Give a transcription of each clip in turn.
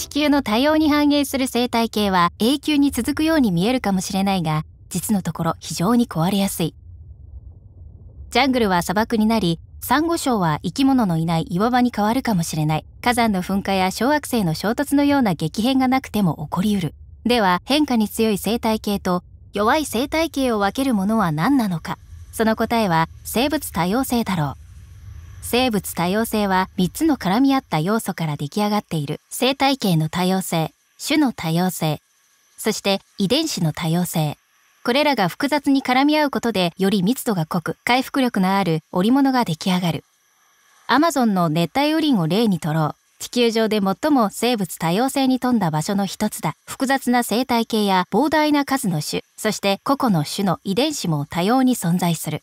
地球の多様に反映する生態系は永久に続くように見えるかもしれないが、実のところ非常に壊れやすい。ジャングルは砂漠になり、サンゴ礁は生き物のいない岩場に変わるかもしれない。火山の噴火や小惑星の衝突のような激変がなくても起こりうる。では、変化に強い生態系と弱い生態系を分けるものは何なのか。その答えは生物多様性だろう。生物多様性は3つの絡み合った要素から出来上がっている生態系の多様性、種の多様性、そして遺伝子の多様性。これらが複雑に絡み合うことでより密度が濃く回復力のある織物が出来上がる。アマゾンの熱帯雨林を例にとろう。地球上で最も生物多様性に富んだ場所の一つだ。複雑な生態系や膨大な数の種、そして個々の種の遺伝子も多様に存在する。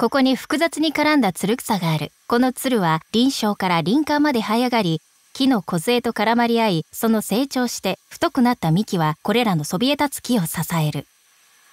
ここに複雑に絡んだつる草がある。このつるは臨床から林間まで這い上がり、木の梢と絡まり合い、その成長して太くなった幹はこれらのそびえ立つ木を支える。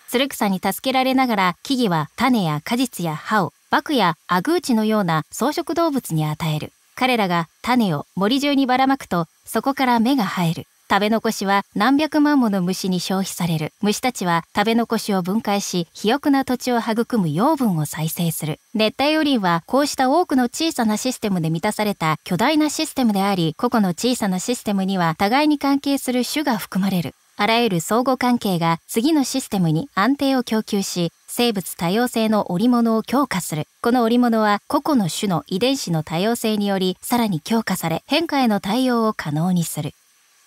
つる草に助けられながら木々は種や果実や葉を、バクやアグーチのような草食動物に与える。彼らが種を森中にばらまくと、そこから芽が生える。食べ残しは何百万もの虫に消費される虫たちは食べ残しを分解し肥沃な土地を育む養分を再生する熱帯雨林はこうした多くの小さなシステムで満たされた巨大なシステムであり個々の小さなシステムには互いに関係する種が含まれるあらゆる相互関係が次のシステムに安定を供給し、生物多様性の織物を強化する。この織物は個々の種の遺伝子の多様性によりさらに強化され変化への対応を可能にする。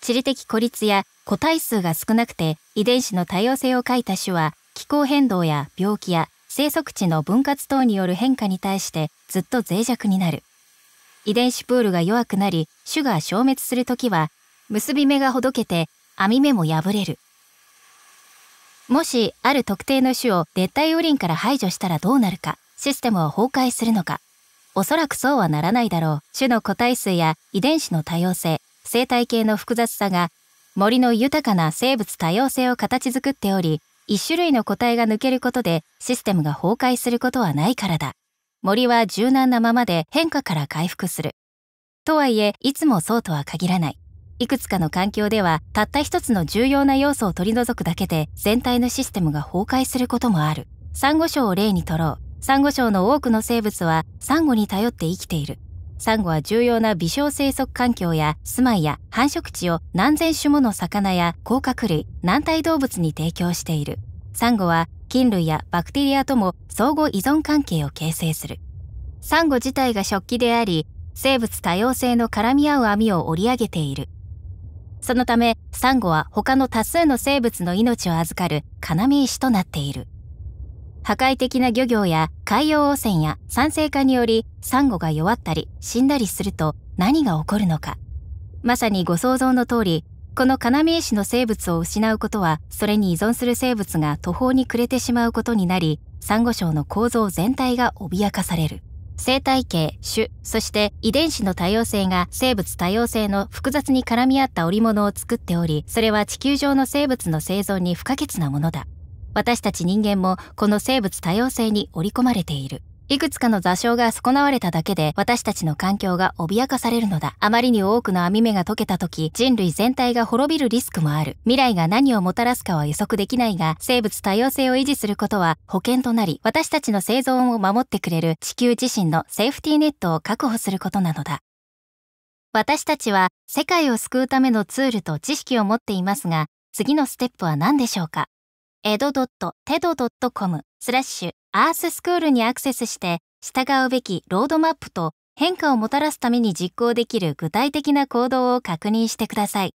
地理的孤立や個体数が少なくて遺伝子の多様性を欠いた種は気候変動や病気や生息地の分割等による変化に対してずっと脆弱になる。遺伝子プールが弱くなり種が消滅するときは結び目がほどけて網目も破れる。もしある特定の種を熱帯雨林から排除したらどうなるか、システムは崩壊するのか。おそらくそうはならないだろう。種の個体数や遺伝子の多様性、生態系の複雑さが森の豊かな生物多様性を形作っており、一種類の個体が抜けることでシステムが崩壊することはないからだ。森は柔軟なままで変化から回復する。とはいえ、いつもそうとは限らない。いくつかの環境では、たった一つの重要な要素を取り除くだけで、全体のシステムが崩壊することもある。サンゴ礁を例にとろう。サンゴ礁の多くの生物は、サンゴに頼って生きている。サンゴは重要な微小生息環境や住まいや繁殖地を何千種もの魚や甲殻類、軟体動物に提供している。サンゴは菌類やバクテリアとも相互依存関係を形成する。サンゴ自体が食器であり、生物多様性の絡み合う網を織り上げている。そのため、サンゴは他の多数の生物の命を預かる要石となっている。破壊的な漁業や海洋汚染や酸性化によりサンゴが弱ったり死んだりすると何が起こるのか。まさにご想像の通り、この要石の生物を失うことは、それに依存する生物が途方に暮れてしまうことになり、サンゴ礁の構造全体が脅かされる。生態系、種、そして遺伝子の多様性が生物多様性の複雑に絡み合った織物を作っており、それは地球上の生物の生存に不可欠なものだ。私たち人間もこの生物多様性に織り込まれている。いくつかの座礁が損なわれただけで私たちの環境が脅かされるのだ。あまりに多くの網目が解けた時、人類全体が滅びるリスクもある。未来が何をもたらすかは予測できないが、生物多様性を維持することは保険となり、私たちの生存を守ってくれる地球自身のセーフティーネットを確保することなのだ。私たちは世界を救うためのツールと知識を持っていますが、次のステップは何でしょうか江戸 .tedo.com スラッシュアーススクールにアクセスして従うべきロードマップと変化をもたらすために実行できる具体的な行動を確認してください。